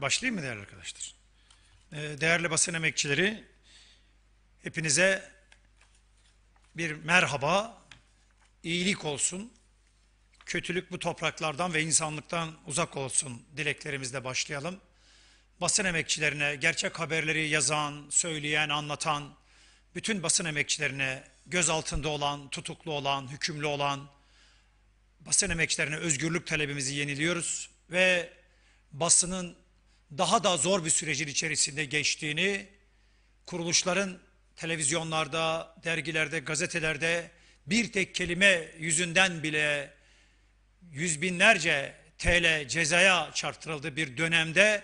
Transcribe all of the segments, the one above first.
Başlayayım mı değerli arkadaşlar? Ee, değerli basın emekçileri, hepinize bir merhaba, iyilik olsun, kötülük bu topraklardan ve insanlıktan uzak olsun dileklerimizle başlayalım. Basın emekçilerine, gerçek haberleri yazan, söyleyen, anlatan, bütün basın emekçilerine, göz altında olan, tutuklu olan, hükümlü olan, basın emekçilerine özgürlük talebimizi yeniliyoruz ve basının daha da zor bir sürecin içerisinde geçtiğini, kuruluşların televizyonlarda, dergilerde, gazetelerde bir tek kelime yüzünden bile yüz binlerce TL cezaya çarptırıldığı bir dönemde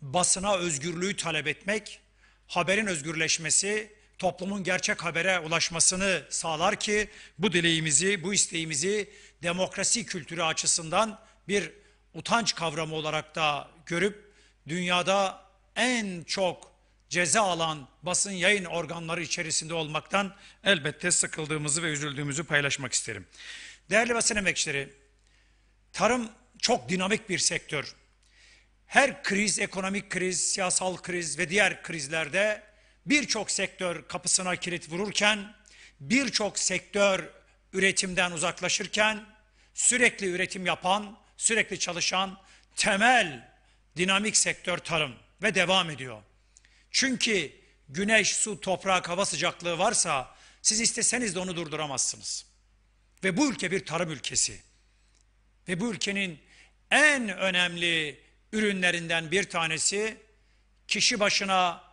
basına özgürlüğü talep etmek, haberin özgürleşmesi, toplumun gerçek habere ulaşmasını sağlar ki bu dileğimizi, bu isteğimizi demokrasi kültürü açısından bir utanç kavramı olarak da görüp dünyada en çok ceza alan basın yayın organları içerisinde olmaktan elbette sıkıldığımızı ve üzüldüğümüzü paylaşmak isterim. Değerli basın emekçileri, tarım çok dinamik bir sektör. Her kriz, ekonomik kriz, siyasal kriz ve diğer krizlerde birçok sektör kapısına kilit vururken, birçok sektör üretimden uzaklaşırken, sürekli üretim yapan, sürekli çalışan temel dinamik sektör tarım ve devam ediyor. Çünkü güneş, su, toprak, hava sıcaklığı varsa siz isteseniz de onu durduramazsınız. Ve bu ülke bir tarım ülkesi. Ve bu ülkenin en önemli ürünlerinden bir tanesi kişi başına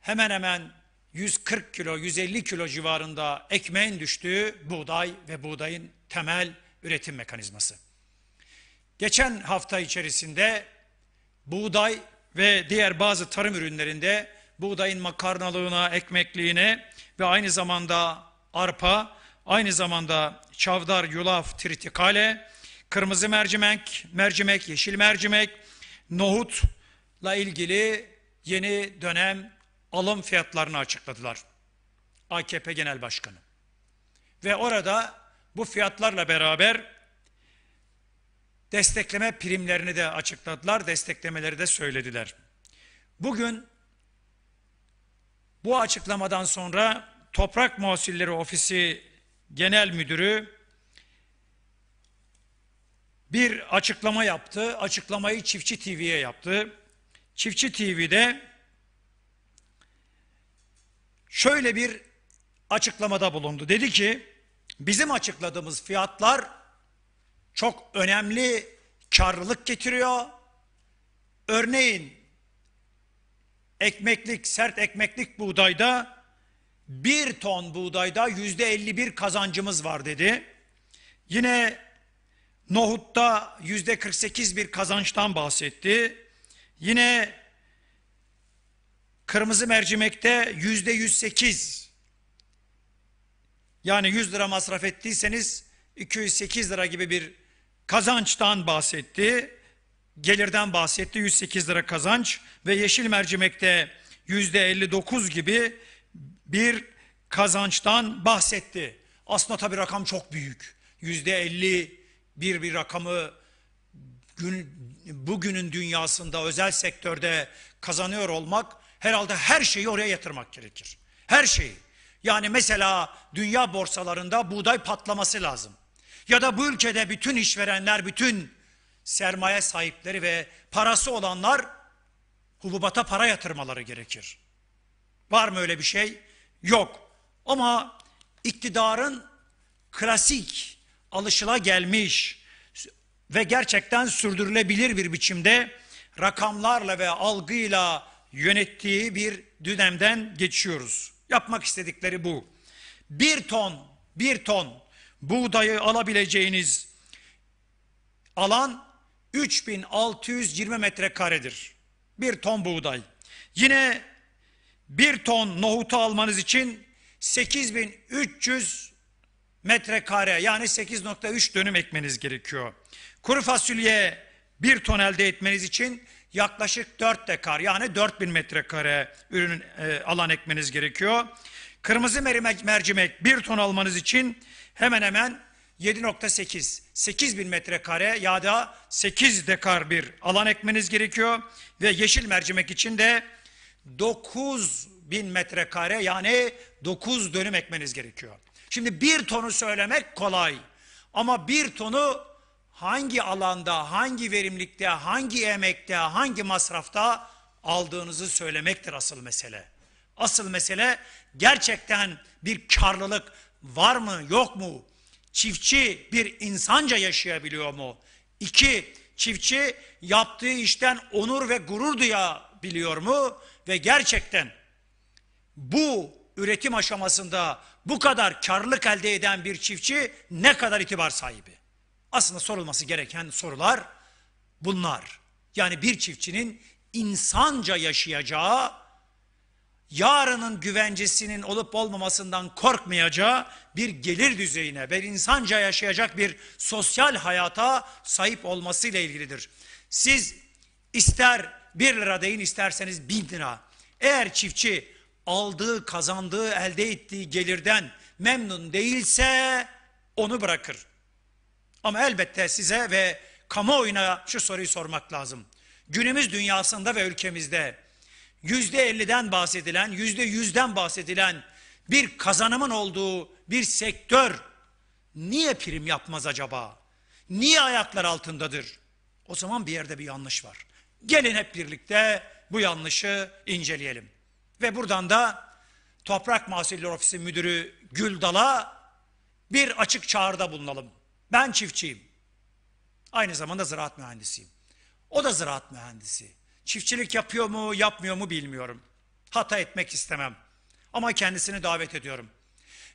hemen hemen 140 kilo, 150 kilo civarında ekmeğin düştüğü buğday ve buğdayın temel üretim mekanizması. Geçen hafta içerisinde buğday ve diğer bazı tarım ürünlerinde buğdayın makarnalığına, ekmekliğine ve aynı zamanda arpa, aynı zamanda çavdar, yulaf, tritikale, kırmızı mercimek, mercimek, yeşil mercimek, nohutla ilgili yeni dönem alım fiyatlarını açıkladılar. AKP Genel Başkanı. Ve orada bu fiyatlarla beraber destekleme primlerini de açıkladılar, desteklemeleri de söylediler. Bugün bu açıklamadan sonra Toprak Muhasilleri Ofisi Genel Müdürü bir açıklama yaptı. Açıklamayı Çiftçi TV'ye yaptı. Çiftçi TV'de şöyle bir açıklamada bulundu. Dedi ki bizim açıkladığımız fiyatlar çok önemli karlılık getiriyor. Örneğin ekmeklik, sert ekmeklik buğdayda bir ton buğdayda yüzde 51 kazancımız var dedi. Yine nohutta yüzde 48 bir kazançtan bahsetti. Yine kırmızı mercimekte yüzde 108 yani 100 lira masraf ettiyseniz 208 lira gibi bir kazançtan bahsetti. Gelirden bahsetti. 108 lira kazanç ve yeşil mercimekte %59 gibi bir kazançtan bahsetti. Aslında tabii rakam çok büyük. %50 bir bir rakamı gün, bugünün dünyasında özel sektörde kazanıyor olmak herhalde her şeyi oraya yatırmak gerekir. Her şeyi. Yani mesela dünya borsalarında buğday patlaması lazım ya da bu ülkede bütün işverenler, bütün sermaye sahipleri ve parası olanlar hububata para yatırmaları gerekir. Var mı öyle bir şey? Yok. Ama iktidarın klasik, alışıla gelmiş ve gerçekten sürdürülebilir bir biçimde rakamlarla ve algıyla yönettiği bir dönemden geçiyoruz. Yapmak istedikleri bu. Bir ton, bir ton buğdayı alabileceğiniz alan 3620 metrekaredir. Bir ton buğday. Yine bir ton nohutu almanız için 8300 metrekare yani 8.3 dönüm ekmeniz gerekiyor. Kuru fasulye bir ton elde etmeniz için yaklaşık 4 dekar yani 4000 metrekare ürün e, alan ekmeniz gerekiyor. Kırmızı mercimek bir ton almanız için hemen hemen 7.8, 8 bin metrekare ya da 8 dekar bir alan ekmeniz gerekiyor. Ve yeşil mercimek için de 9 bin metrekare yani 9 dönüm ekmeniz gerekiyor. Şimdi bir tonu söylemek kolay ama bir tonu hangi alanda, hangi verimlikte, hangi emekte, hangi masrafta aldığınızı söylemektir asıl mesele. Asıl mesele gerçekten bir karlılık, var mı yok mu? Çiftçi bir insanca yaşayabiliyor mu? İki, çiftçi yaptığı işten onur ve gurur duyabiliyor mu? Ve gerçekten bu üretim aşamasında bu kadar karlılık elde eden bir çiftçi ne kadar itibar sahibi? Aslında sorulması gereken sorular bunlar. Yani bir çiftçinin insanca yaşayacağı yarının güvencesinin olup olmamasından korkmayacağı bir gelir düzeyine ve insanca yaşayacak bir sosyal hayata sahip olmasıyla ilgilidir. Siz ister bir lira deyin isterseniz 1000 lira. Eğer çiftçi aldığı, kazandığı, elde ettiği gelirden memnun değilse onu bırakır. Ama elbette size ve kamuoyuna şu soruyu sormak lazım. Günümüz dünyasında ve ülkemizde yüzde elliden bahsedilen, yüzde yüzden bahsedilen bir kazanımın olduğu bir sektör niye prim yapmaz acaba? Niye ayaklar altındadır? O zaman bir yerde bir yanlış var. Gelin hep birlikte bu yanlışı inceleyelim. Ve buradan da Toprak Mahsulleri Ofisi Müdürü Güldal'a bir açık çağrıda bulunalım. Ben çiftçiyim. Aynı zamanda ziraat mühendisiyim. O da ziraat mühendisi. Çiftçilik yapıyor mu, yapmıyor mu bilmiyorum. Hata etmek istemem. Ama kendisini davet ediyorum.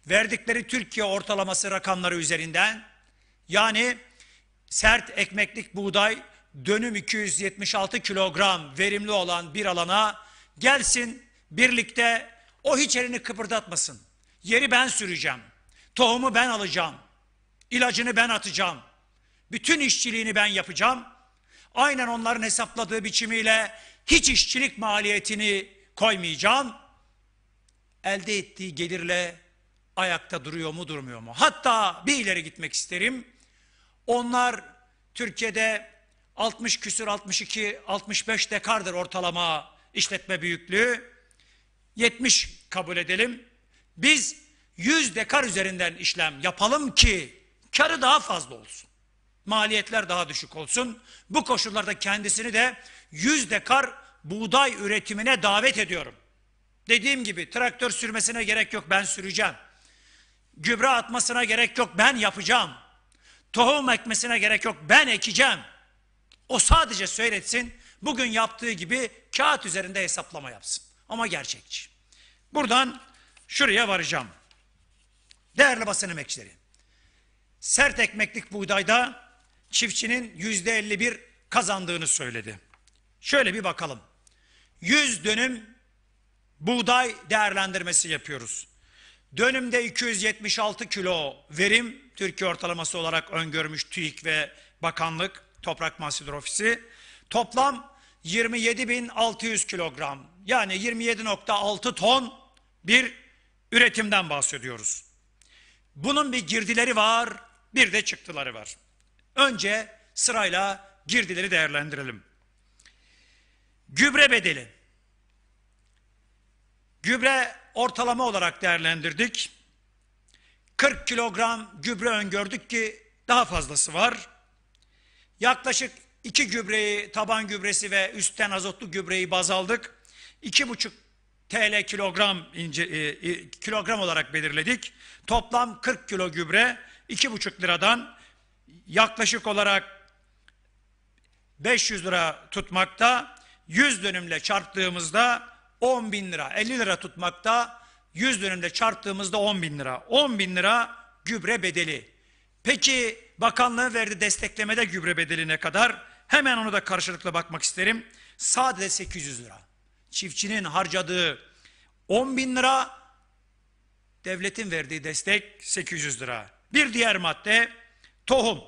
Verdikleri Türkiye ortalaması rakamları üzerinden yani sert ekmeklik buğday dönüm 276 kilogram verimli olan bir alana gelsin birlikte o hiç elini kıpırdatmasın. Yeri ben süreceğim. Tohumu ben alacağım. İlacını ben atacağım. Bütün işçiliğini ben yapacağım.'' aynen onların hesapladığı biçimiyle hiç işçilik maliyetini koymayacağım. Elde ettiği gelirle ayakta duruyor mu durmuyor mu? Hatta bir ileri gitmek isterim. Onlar Türkiye'de 60 küsür 62 65 dekardır ortalama işletme büyüklüğü. 70 kabul edelim. Biz 100 dekar üzerinden işlem yapalım ki karı daha fazla olsun maliyetler daha düşük olsun. Bu koşullarda kendisini de yüz dekar buğday üretimine davet ediyorum. Dediğim gibi traktör sürmesine gerek yok ben süreceğim. Gübre atmasına gerek yok ben yapacağım. Tohum ekmesine gerek yok ben ekeceğim. O sadece söyletsin bugün yaptığı gibi kağıt üzerinde hesaplama yapsın. Ama gerçekçi. Buradan şuraya varacağım. Değerli basın emekçileri, sert ekmeklik buğdayda çiftçinin yüzde elli bir kazandığını söyledi. Şöyle bir bakalım. Yüz dönüm buğday değerlendirmesi yapıyoruz. Dönümde 276 kilo verim Türkiye ortalaması olarak öngörmüş TÜİK ve Bakanlık Toprak Mahsulleri Ofisi. Toplam 27.600 kilogram yani 27.6 ton bir üretimden bahsediyoruz. Bunun bir girdileri var, bir de çıktıları var. Önce sırayla girdileri değerlendirelim. Gübre bedeli. Gübre ortalama olarak değerlendirdik. 40 kilogram gübre öngördük ki daha fazlası var. Yaklaşık iki gübreyi, taban gübresi ve üstten azotlu gübreyi baz aldık. buçuk TL kilogram ince, e, e, kilogram olarak belirledik. Toplam 40 kilo gübre iki buçuk liradan yaklaşık olarak 500 lira tutmakta, 100 dönümle çarptığımızda 10 bin lira, 50 lira tutmakta, 100 dönümle çarptığımızda 10 bin lira. 10 bin lira gübre bedeli. Peki bakanlığın verdiği desteklemede gübre bedeli ne kadar? Hemen onu da karşılıklı bakmak isterim. Sadece 800 lira. Çiftçinin harcadığı 10 bin lira, devletin verdiği destek 800 lira. Bir diğer madde tohum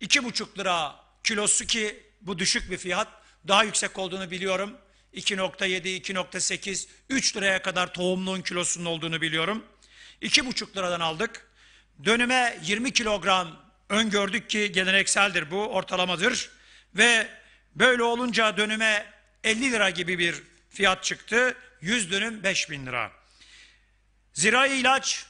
2,5 lira kilosu ki bu düşük bir fiyat. Daha yüksek olduğunu biliyorum. 2.7, 2.8, 3 liraya kadar tohumluğun kilosunun olduğunu biliyorum. 2,5 liradan aldık. Dönüme 20 kilogram öngördük ki gelenekseldir bu, ortalamadır. Ve böyle olunca dönüme 50 lira gibi bir fiyat çıktı. 100 dönüm 5 bin lira. Zirai ilaç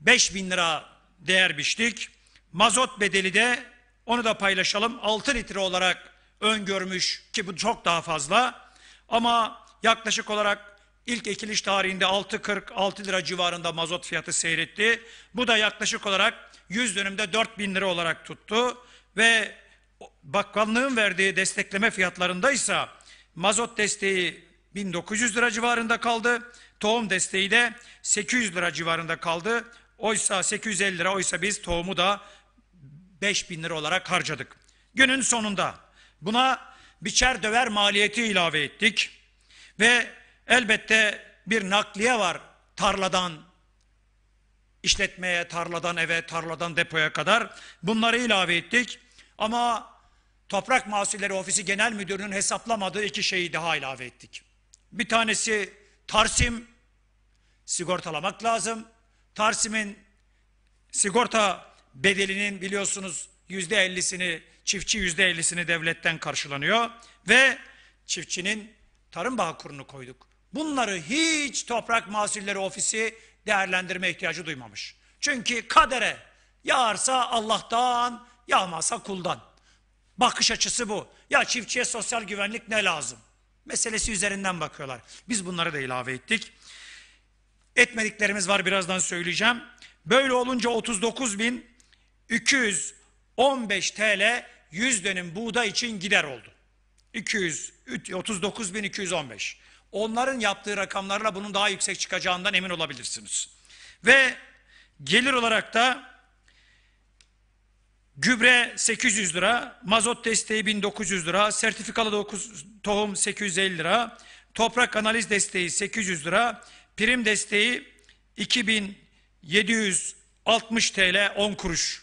5 bin lira değer biçtik. Mazot bedeli de onu da paylaşalım 6 litre olarak öngörmüş ki bu çok daha fazla. Ama yaklaşık olarak ilk ekiliş tarihinde 6.40-6 lira civarında mazot fiyatı seyretti. Bu da yaklaşık olarak 100 dönümde 4 bin lira olarak tuttu. Ve bakanlığın verdiği destekleme fiyatlarında ise mazot desteği 1900 lira civarında kaldı. Tohum desteği de 800 lira civarında kaldı. Oysa 850 lira oysa biz tohumu da 5 bin lira olarak harcadık. Günün sonunda buna biçer döver maliyeti ilave ettik. Ve elbette bir nakliye var tarladan işletmeye, tarladan eve, tarladan depoya kadar bunları ilave ettik. Ama Toprak Mahsulleri Ofisi Genel Müdürü'nün hesaplamadığı iki şeyi daha ilave ettik. Bir tanesi Tarsim sigortalamak lazım. Tarsim'in sigorta bedelinin biliyorsunuz yüzde ellisini, çiftçi yüzde ellisini devletten karşılanıyor ve çiftçinin tarım bağ kurunu koyduk. Bunları hiç toprak mahsulleri ofisi değerlendirme ihtiyacı duymamış. Çünkü kadere yağarsa Allah'tan, yağmasa kuldan. Bakış açısı bu. Ya çiftçiye sosyal güvenlik ne lazım? Meselesi üzerinden bakıyorlar. Biz bunları da ilave ettik. Etmediklerimiz var birazdan söyleyeceğim. Böyle olunca 39 bin 215 TL 100 dönüm buğday için gider oldu. 200, 39.215. Onların yaptığı rakamlarla bunun daha yüksek çıkacağından emin olabilirsiniz. Ve gelir olarak da gübre 800 lira, mazot desteği 1900 lira, sertifikalı 9, tohum 850 lira, toprak analiz desteği 800 lira, prim desteği 2760 TL 10 kuruş.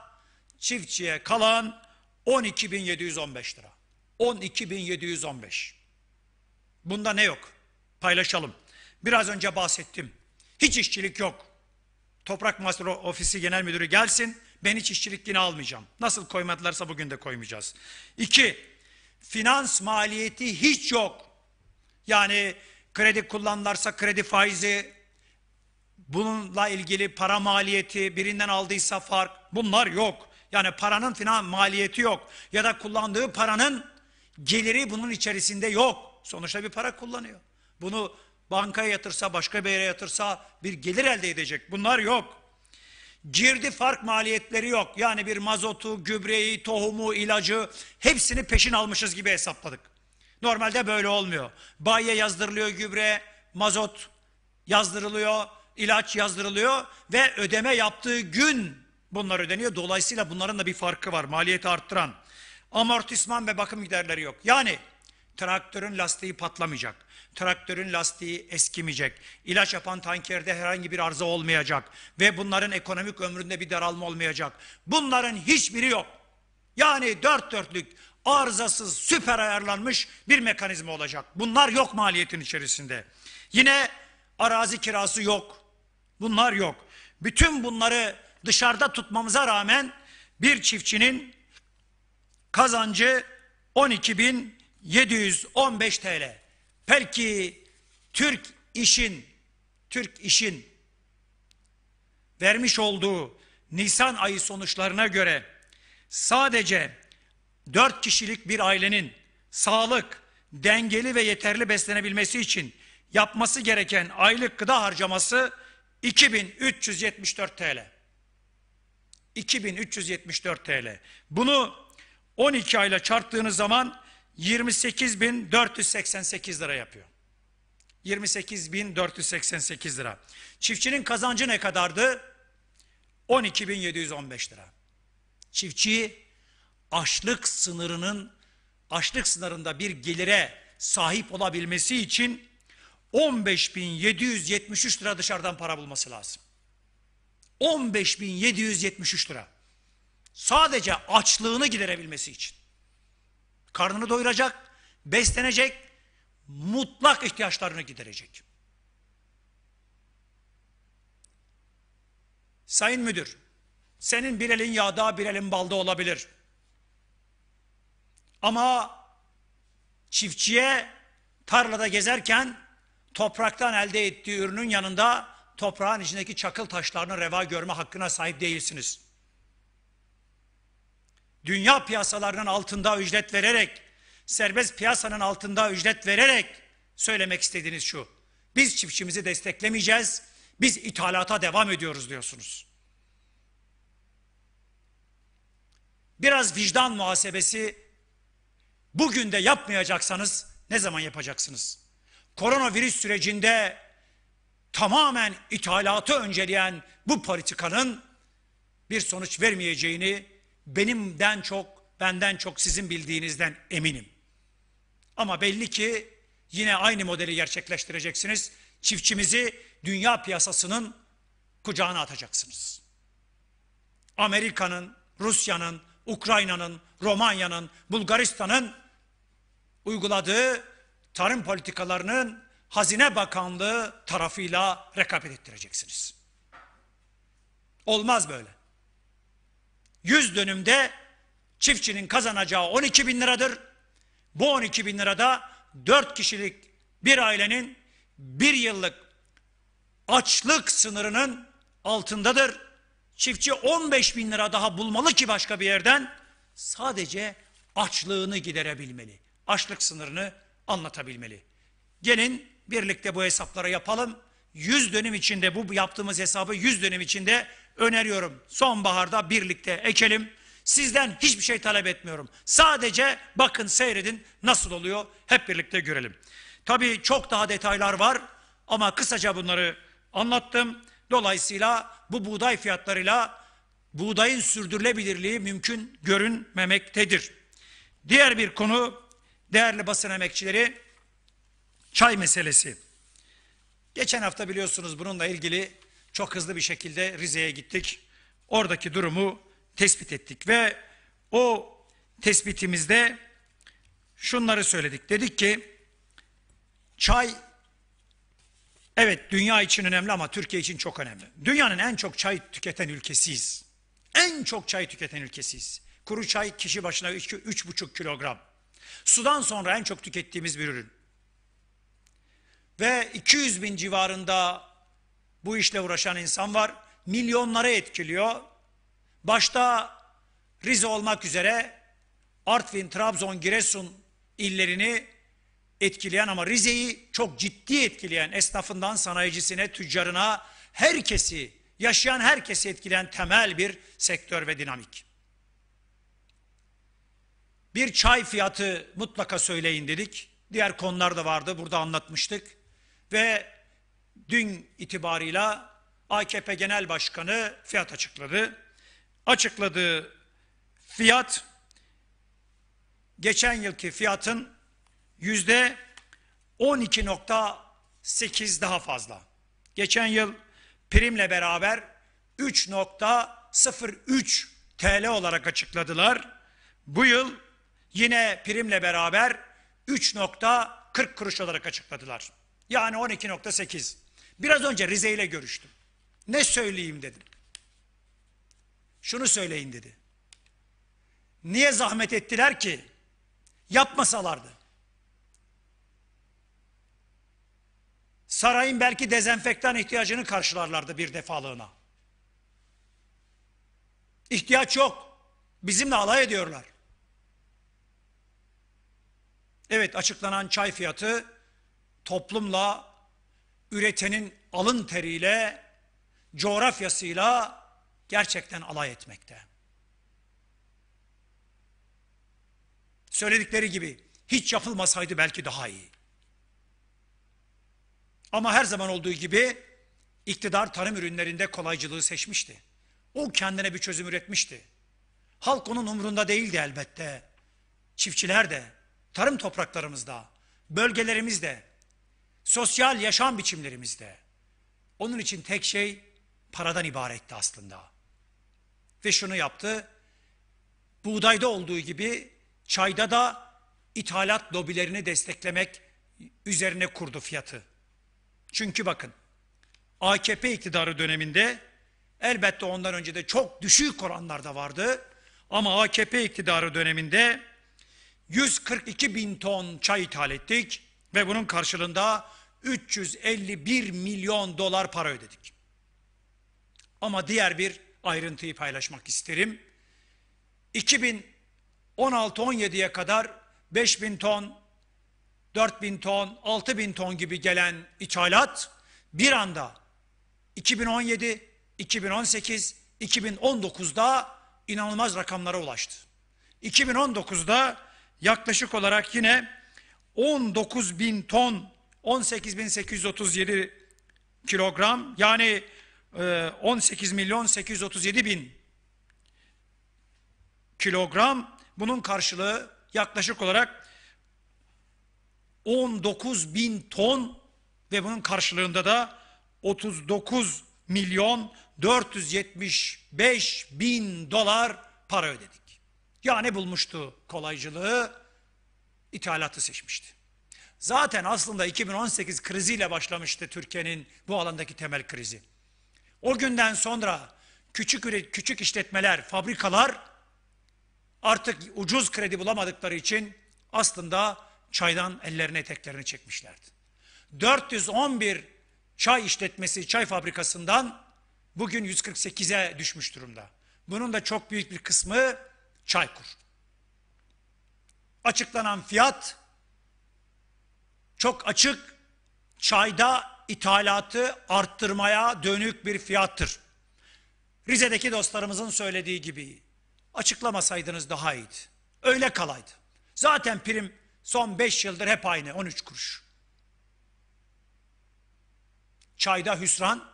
çiftçiye kalan 12.715 lira. 12.715. Bunda ne yok? Paylaşalım. Biraz önce bahsettim. Hiç işçilik yok. Toprak Master Ofisi Genel Müdürü gelsin. Ben hiç işçilik yine almayacağım. Nasıl koymadılarsa bugün de koymayacağız. İki, finans maliyeti hiç yok. Yani kredi kullanlarsa kredi faizi, bununla ilgili para maliyeti, birinden aldıysa fark, bunlar yok. Yani paranın filan maliyeti yok. Ya da kullandığı paranın geliri bunun içerisinde yok. Sonuçta bir para kullanıyor. Bunu bankaya yatırsa, başka bir yere yatırsa bir gelir elde edecek. Bunlar yok. Girdi fark maliyetleri yok. Yani bir mazotu, gübreyi, tohumu, ilacı hepsini peşin almışız gibi hesapladık. Normalde böyle olmuyor. Bayiye yazdırılıyor gübre, mazot yazdırılıyor, ilaç yazdırılıyor ve ödeme yaptığı gün Bunlar ödeniyor. Dolayısıyla bunların da bir farkı var. Maliyeti arttıran. Amortisman ve bakım giderleri yok. Yani traktörün lastiği patlamayacak. Traktörün lastiği eskimeyecek. İlaç yapan tankerde herhangi bir arıza olmayacak. Ve bunların ekonomik ömründe bir daralma olmayacak. Bunların hiçbiri yok. Yani dört dörtlük arızasız süper ayarlanmış bir mekanizma olacak. Bunlar yok maliyetin içerisinde. Yine arazi kirası yok. Bunlar yok. Bütün bunları dışarıda tutmamıza rağmen bir çiftçinin kazancı 12.715 TL. Belki Türk işin Türk işin vermiş olduğu Nisan ayı sonuçlarına göre sadece 4 kişilik bir ailenin sağlık, dengeli ve yeterli beslenebilmesi için yapması gereken aylık gıda harcaması 2374 TL. 2374 TL. Bunu 12 ayla çarptığınız zaman 28.488 lira yapıyor. 28.488 lira. Çiftçinin kazancı ne kadardı? 12.715 lira. Çiftçi açlık sınırının açlık sınırında bir gelire sahip olabilmesi için 15.773 lira dışarıdan para bulması lazım. 15.773 lira. Sadece açlığını giderebilmesi için. Karnını doyuracak, beslenecek, mutlak ihtiyaçlarını giderecek. Sayın müdür, senin bir elin yağda bir elin balda olabilir. Ama çiftçiye tarlada gezerken topraktan elde ettiği ürünün yanında toprağın içindeki çakıl taşlarını reva görme hakkına sahip değilsiniz. Dünya piyasalarının altında ücret vererek, serbest piyasanın altında ücret vererek söylemek istediğiniz şu. Biz çiftçimizi desteklemeyeceğiz, biz ithalata devam ediyoruz diyorsunuz. Biraz vicdan muhasebesi bugün de yapmayacaksanız ne zaman yapacaksınız? Koronavirüs sürecinde tamamen ithalatı önceleyen bu politikanın bir sonuç vermeyeceğini benimden çok, benden çok sizin bildiğinizden eminim. Ama belli ki yine aynı modeli gerçekleştireceksiniz. Çiftçimizi dünya piyasasının kucağına atacaksınız. Amerika'nın, Rusya'nın, Ukrayna'nın, Romanya'nın, Bulgaristan'ın uyguladığı tarım politikalarının Hazine Bakanlığı tarafıyla rekabet ettireceksiniz. Olmaz böyle. Yüz dönümde çiftçinin kazanacağı 12 bin liradır. Bu 12 bin lirada dört kişilik bir ailenin bir yıllık açlık sınırının altındadır. Çiftçi 15 bin lira daha bulmalı ki başka bir yerden sadece açlığını giderebilmeli. Açlık sınırını anlatabilmeli. Gelin Birlikte bu hesapları yapalım. 100 dönüm içinde bu yaptığımız hesabı 100 dönüm içinde öneriyorum. Sonbaharda birlikte ekelim. Sizden hiçbir şey talep etmiyorum. Sadece bakın seyredin nasıl oluyor hep birlikte görelim. Tabii çok daha detaylar var ama kısaca bunları anlattım. Dolayısıyla bu buğday fiyatlarıyla buğdayın sürdürülebilirliği mümkün görünmemektedir. Diğer bir konu değerli basın emekçileri Çay meselesi. Geçen hafta biliyorsunuz bununla ilgili çok hızlı bir şekilde Rize'ye gittik. Oradaki durumu tespit ettik ve o tespitimizde şunları söyledik. Dedik ki çay evet dünya için önemli ama Türkiye için çok önemli. Dünyanın en çok çay tüketen ülkesiyiz. En çok çay tüketen ülkesiyiz. Kuru çay kişi başına 3,5 kilogram. Sudan sonra en çok tükettiğimiz bir ürün ve 200 bin civarında bu işle uğraşan insan var. Milyonları etkiliyor. Başta Rize olmak üzere Artvin, Trabzon, Giresun illerini etkileyen ama Rize'yi çok ciddi etkileyen esnafından sanayicisine, tüccarına, herkesi, yaşayan herkesi etkileyen temel bir sektör ve dinamik. Bir çay fiyatı mutlaka söyleyin dedik. Diğer konular da vardı, burada anlatmıştık ve dün itibarıyla AKP Genel Başkanı fiyat açıkladı. Açıkladığı fiyat geçen yılki fiyatın yüzde 12.8 daha fazla. Geçen yıl primle beraber 3.03 TL olarak açıkladılar. Bu yıl yine primle beraber 3.40 kuruş olarak açıkladılar. Yani 12.8. Biraz önce Rize ile görüştüm. Ne söyleyeyim dedim. Şunu söyleyin dedi. Niye zahmet ettiler ki? Yapmasalardı. Sarayın belki dezenfektan ihtiyacını karşılarlardı bir defalığına. İhtiyaç yok. Bizimle alay ediyorlar. Evet açıklanan çay fiyatı toplumla, üretenin alın teriyle, coğrafyasıyla gerçekten alay etmekte. Söyledikleri gibi hiç yapılmasaydı belki daha iyi. Ama her zaman olduğu gibi iktidar tarım ürünlerinde kolaycılığı seçmişti. O kendine bir çözüm üretmişti. Halk onun umrunda değildi elbette. Çiftçiler de, tarım topraklarımızda, bölgelerimizde, sosyal yaşam biçimlerimizde. Onun için tek şey paradan ibaretti aslında. Ve şunu yaptı, buğdayda olduğu gibi çayda da ithalat lobilerini desteklemek üzerine kurdu fiyatı. Çünkü bakın, AKP iktidarı döneminde elbette ondan önce de çok düşük oranlarda vardı. Ama AKP iktidarı döneminde 142 bin ton çay ithal ettik ve bunun karşılığında 351 milyon dolar para ödedik. Ama diğer bir ayrıntıyı paylaşmak isterim. 2016-17'ye kadar 5000 ton, 4000 ton, 6000 ton gibi gelen ithalat bir anda 2017, 2018, 2019'da inanılmaz rakamlara ulaştı. 2019'da yaklaşık olarak yine 19 bin ton 18.837 kilogram yani 18 e, milyon 837 bin kilogram bunun karşılığı yaklaşık olarak 19 bin ton ve bunun karşılığında da 39 milyon 475 bin dolar para ödedik. Yani bulmuştu kolaycılığı, ithalatı seçmişti. Zaten aslında 2018 kriziyle başlamıştı Türkiye'nin bu alandaki temel krizi. O günden sonra küçük küçük işletmeler, fabrikalar artık ucuz kredi bulamadıkları için aslında çaydan ellerini eteklerini çekmişlerdi. 411 çay işletmesi, çay fabrikasından bugün 148'e düşmüş durumda. Bunun da çok büyük bir kısmı Çaykur. Açıklanan fiyat çok açık çayda ithalatı arttırmaya dönük bir fiyattır. Rize'deki dostlarımızın söylediği gibi açıklamasaydınız daha iyiydi. Öyle kalaydı. Zaten prim son 5 yıldır hep aynı 13 kuruş. Çayda hüsran,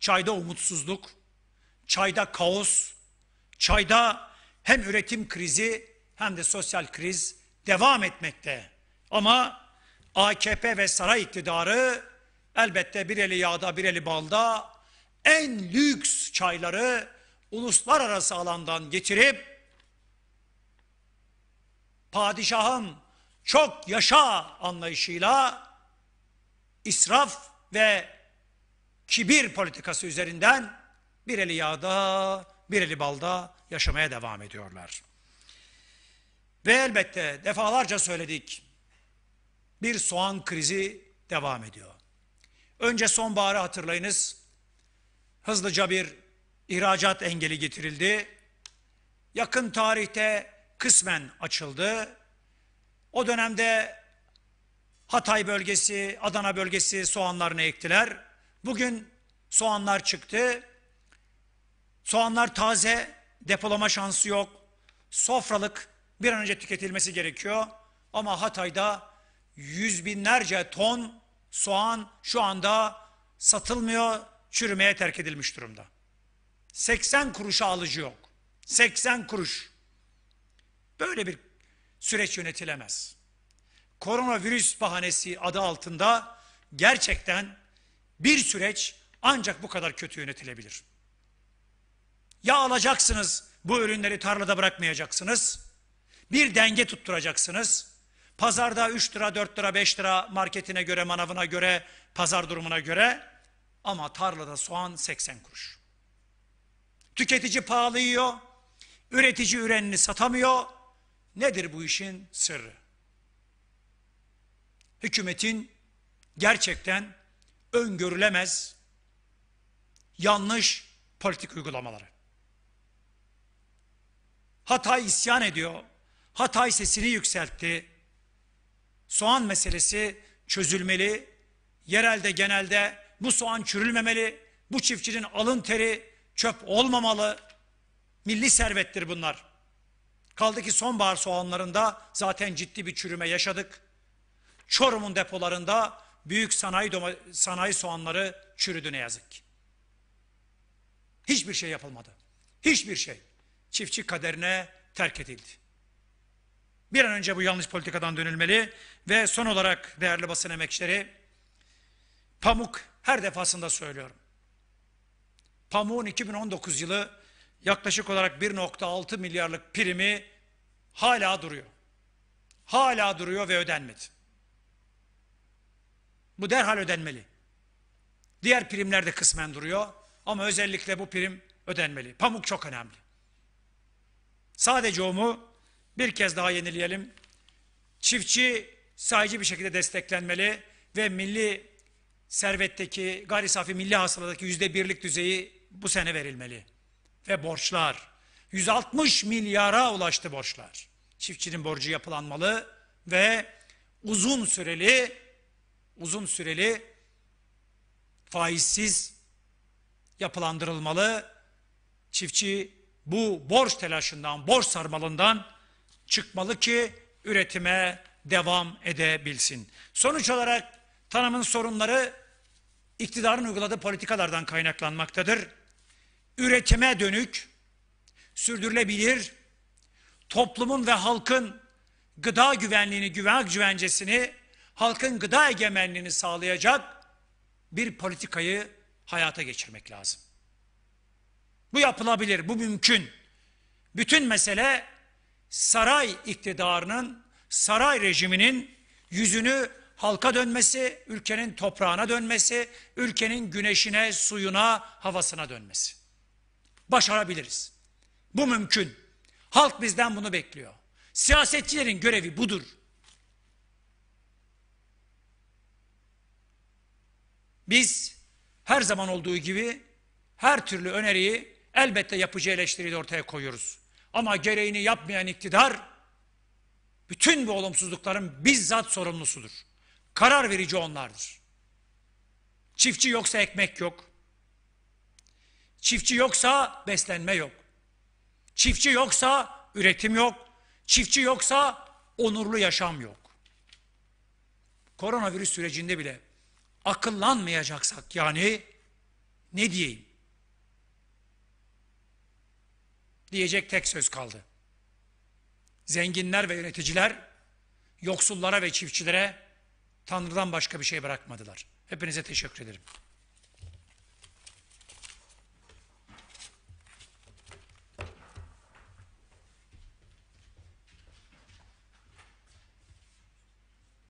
çayda umutsuzluk, çayda kaos, çayda hem üretim krizi hem de sosyal kriz devam etmekte. Ama AKP ve saray iktidarı elbette bir eli yağda bir eli balda en lüks çayları uluslararası alandan getirip padişahın çok yaşa anlayışıyla israf ve kibir politikası üzerinden bir eli yağda bir eli balda yaşamaya devam ediyorlar. Ve elbette defalarca söyledik bir soğan krizi devam ediyor. Önce sonbaharı hatırlayınız. Hızlıca bir ihracat engeli getirildi. Yakın tarihte kısmen açıldı. O dönemde Hatay bölgesi, Adana bölgesi soğanlarını ektiler. Bugün soğanlar çıktı. Soğanlar taze, depolama şansı yok. Sofralık bir an önce tüketilmesi gerekiyor. Ama Hatay'da yüz binlerce ton soğan şu anda satılmıyor, çürümeye terk edilmiş durumda. 80 kuruşa alıcı yok. 80 kuruş. Böyle bir süreç yönetilemez. Koronavirüs bahanesi adı altında gerçekten bir süreç ancak bu kadar kötü yönetilebilir. Ya alacaksınız bu ürünleri tarlada bırakmayacaksınız, bir denge tutturacaksınız, Pazarda 3 lira, 4 lira, 5 lira marketine göre, manavına göre, pazar durumuna göre ama tarlada soğan 80 kuruş. Tüketici pahalı yiyor, üretici ürenini satamıyor. Nedir bu işin sırrı? Hükümetin gerçekten öngörülemez yanlış politik uygulamaları. Hatay isyan ediyor. Hatay sesini yükseltti soğan meselesi çözülmeli. Yerelde genelde bu soğan çürülmemeli. Bu çiftçinin alın teri çöp olmamalı. Milli servettir bunlar. Kaldı ki sonbahar soğanlarında zaten ciddi bir çürüme yaşadık. Çorum'un depolarında büyük sanayi, doma, sanayi soğanları çürüdü ne yazık ki. Hiçbir şey yapılmadı. Hiçbir şey. Çiftçi kaderine terk edildi. Bir an önce bu yanlış politikadan dönülmeli ve son olarak değerli basın emekçileri pamuk her defasında söylüyorum. Pamuğun 2019 yılı yaklaşık olarak 1.6 milyarlık primi hala duruyor. Hala duruyor ve ödenmedi. Bu derhal ödenmeli. Diğer primler de kısmen duruyor ama özellikle bu prim ödenmeli. Pamuk çok önemli. Sadece o mu? bir kez daha yenileyelim. Çiftçi sayıcı bir şekilde desteklenmeli ve milli servetteki gayri safi milli hasıladaki yüzde birlik düzeyi bu sene verilmeli. Ve borçlar 160 milyara ulaştı borçlar. Çiftçinin borcu yapılanmalı ve uzun süreli uzun süreli faizsiz yapılandırılmalı. Çiftçi bu borç telaşından, borç sarmalından çıkmalı ki üretime devam edebilsin. Sonuç olarak tanımın sorunları iktidarın uyguladığı politikalardan kaynaklanmaktadır. Üretime dönük, sürdürülebilir, toplumun ve halkın gıda güvenliğini, güven güvencesini, halkın gıda egemenliğini sağlayacak bir politikayı hayata geçirmek lazım. Bu yapılabilir, bu mümkün. Bütün mesele saray iktidarının, saray rejiminin yüzünü halka dönmesi, ülkenin toprağına dönmesi, ülkenin güneşine, suyuna, havasına dönmesi. Başarabiliriz. Bu mümkün. Halk bizden bunu bekliyor. Siyasetçilerin görevi budur. Biz her zaman olduğu gibi her türlü öneriyi elbette yapıcı eleştiriyle ortaya koyuyoruz. Ama gereğini yapmayan iktidar bütün bu olumsuzlukların bizzat sorumlusudur. Karar verici onlardır. Çiftçi yoksa ekmek yok. Çiftçi yoksa beslenme yok. Çiftçi yoksa üretim yok. Çiftçi yoksa onurlu yaşam yok. Koronavirüs sürecinde bile akıllanmayacaksak yani ne diyeyim? diyecek tek söz kaldı. Zenginler ve yöneticiler yoksullara ve çiftçilere Tanrı'dan başka bir şey bırakmadılar. Hepinize teşekkür ederim.